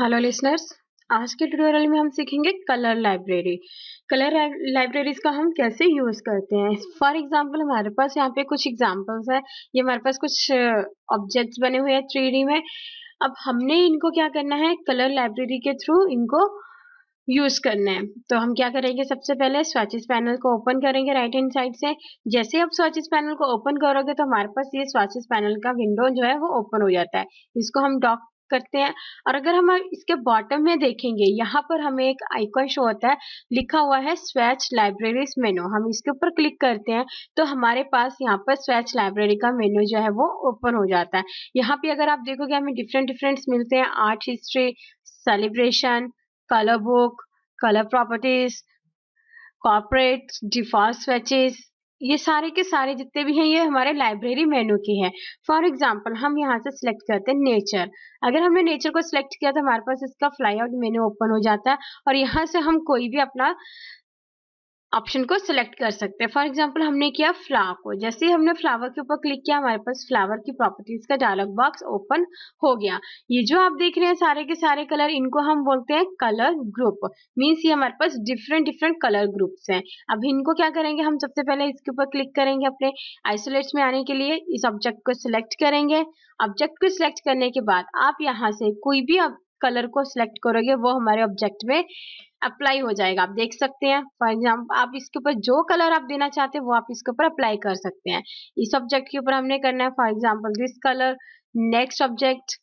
hello listeners आज के tutorial में हम सीखेंगे कलर लाइब्रेरी कलर लाइब्रेरीज का हम कैसे यूज़ करते हैं फॉर एग्जांपल हमारे पास यहाँ पे कुछ एग्जांपल्स है ये हमारे पास कुछ ऑब्जेक्ट्स बने हुए हैं थ्री में अब हमने इनको क्या करना है कलर लाइब्रेरी के थ्रू इनको यूज करना है तो हम क्या करेंगे सबसे पहले स्वाचिस पैनल को ओपन करेंगे राइट हैंड साइड से जैसे आप स्वाचिस पैनल को ओपन करोगे तो हमारे पास ये स्वाचिस पैनल का विंडो जो है वो ओपन हो जाता है इसको हम डॉक करते हैं और अगर हम इसके बॉटम में देखेंगे यहाँ पर हमें एक आइकॉन शो होता है लिखा हुआ है स्वेच लाइब्रेरीज मेनू हम इसके ऊपर क्लिक करते हैं तो हमारे पास यहाँ पर स्वेच लाइब्रेरी का मेनू जो है वो ओपन हो जाता है यहाँ पे अगर आप देखोगे हमें डिफरेंट डिफरेंट मिलते हैं art history celebration colour book colour properties corporate default swatches ये सारे के सारे जितने भी हैं ये हमारे लाइब्रेरी मेनू की हैं फॉर एग्जाम्पल हम यहाँ से सिलेक्ट करते हैं नेचर अगर हमने नेचर को सिलेक्ट किया तो हमारे पास इसका फ्लाई आउट मेनू ओपन हो जाता है और यहाँ से हम कोई भी अपना ऑप्शन को सिलेक्ट कर सकते हैं फॉर एग्जाम्पल हमने किया फ्लावर को जैसे ही हमने फ्लावर के ऊपर क्लिक किया हमारे पास फ्लावर की प्रॉपर्टीज का डायलॉग बॉक्स ओपन हो गया ये जो आप देख रहे हैं सारे के सारे कलर इनको हम बोलते हैं कलर ग्रुप मीन्स ये हमारे पास डिफरेंट डिफरेंट कलर ग्रुप्स हैं अब इनको क्या करेंगे हम सबसे पहले इसके ऊपर क्लिक करेंगे अपने आइसोलेट्स में आने के लिए इस ऑब्जेक्ट को सिलेक्ट करेंगे ऑब्जेक्ट को सिलेक्ट करने के बाद आप यहाँ से कोई भी कलर को सिलेक्ट करोगे वो हमारे ऑब्जेक्ट में अप्लाई हो जाएगा आप देख सकते हैं फॉर एग्जाम्पल आप इसके ऊपर जो कलर आप देना चाहते हैं वो आप इसके ऊपर अप्लाई कर सकते हैं इस ऑब्जेक्ट के ऊपर हमने करना है for example this colour next object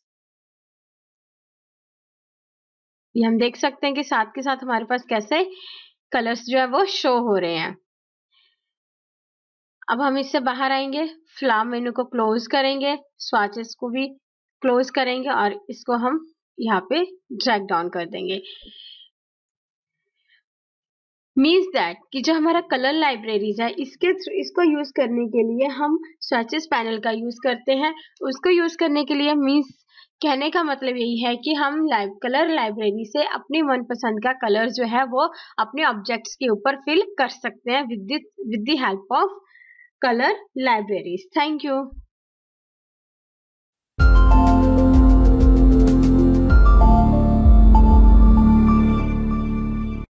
ये हम देख सकते हैं कि साथ के साथ हमारे पास कैसे कलर्स जो है वो शो हो रहे हैं अब हम इससे बाहर आएंगे फ्लाम मेनू को क्लोज करेंगे स्वाचेस को भी क्लोज करेंगे और इसको हम यहाँ पे ड्रैग डाउन कर देंगे मीन्स दैट कि जो हमारा कलर लाइब्रेरीज है इसके इसको यूज़ करने के लिए हम स्वेचेस पैनल का यूज़ करते हैं उसको यूज़ करने के लिए मीन्स कहने का मतलब यही है कि हम लाइव कलर लाइब्रेरी से अपने मनपसंद का कलर जो है वो अपने ऑब्जेक्ट्स के ऊपर फिल कर सकते हैं with with the help of colour libraries thank you